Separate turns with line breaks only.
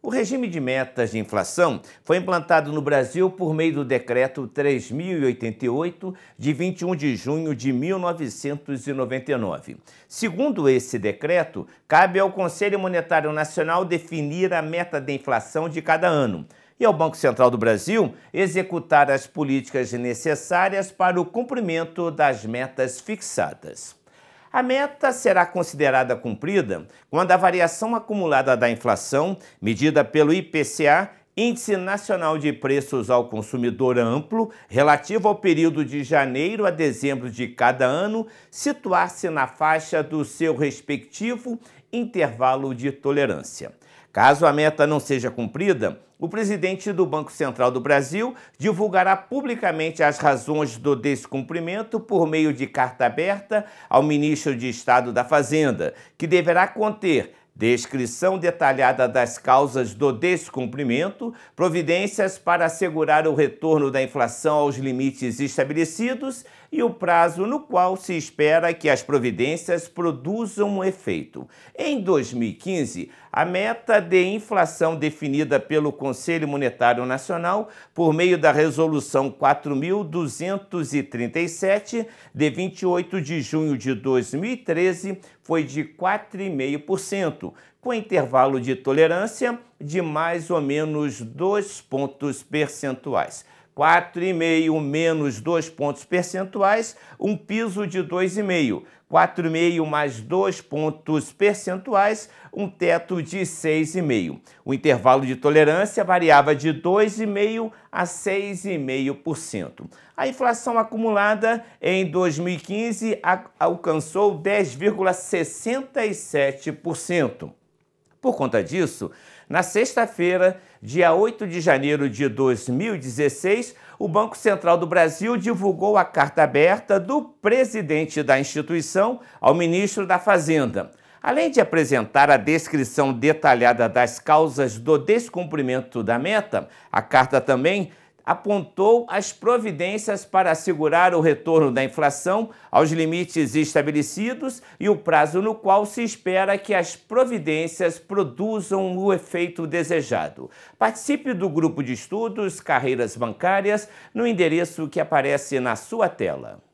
O regime de metas de inflação foi implantado no Brasil por meio do Decreto 3088, de 21 de junho de 1999. Segundo esse decreto, cabe ao Conselho Monetário Nacional definir a meta de inflação de cada ano e ao Banco Central do Brasil executar as políticas necessárias para o cumprimento das metas fixadas. A meta será considerada cumprida quando a variação acumulada da inflação, medida pelo IPCA, Índice Nacional de Preços ao Consumidor Amplo, relativo ao período de janeiro a dezembro de cada ano, situar-se na faixa do seu respectivo intervalo de tolerância. Caso a meta não seja cumprida, o presidente do Banco Central do Brasil divulgará publicamente as razões do descumprimento por meio de carta aberta ao ministro de Estado da Fazenda, que deverá conter descrição detalhada das causas do descumprimento, providências para assegurar o retorno da inflação aos limites estabelecidos e o prazo no qual se espera que as providências produzam um efeito. Em 2015, a meta de inflação definida pelo Conselho Monetário Nacional por meio da Resolução 4.237, de 28 de junho de 2013, foi de 4,5%, com intervalo de tolerância de mais ou menos dois pontos percentuais. 4,5 menos 2 pontos percentuais, um piso de 2,5. 4,5 mais 2 pontos percentuais, um teto de 6,5. O intervalo de tolerância variava de 2,5 a 6,5%. A inflação acumulada em 2015 alcançou 10,67%. Por conta disso, na sexta-feira, dia 8 de janeiro de 2016, o Banco Central do Brasil divulgou a carta aberta do presidente da instituição ao ministro da Fazenda. Além de apresentar a descrição detalhada das causas do descumprimento da meta, a carta também apontou as providências para assegurar o retorno da inflação aos limites estabelecidos e o prazo no qual se espera que as providências produzam o efeito desejado. Participe do grupo de estudos Carreiras Bancárias no endereço que aparece na sua tela.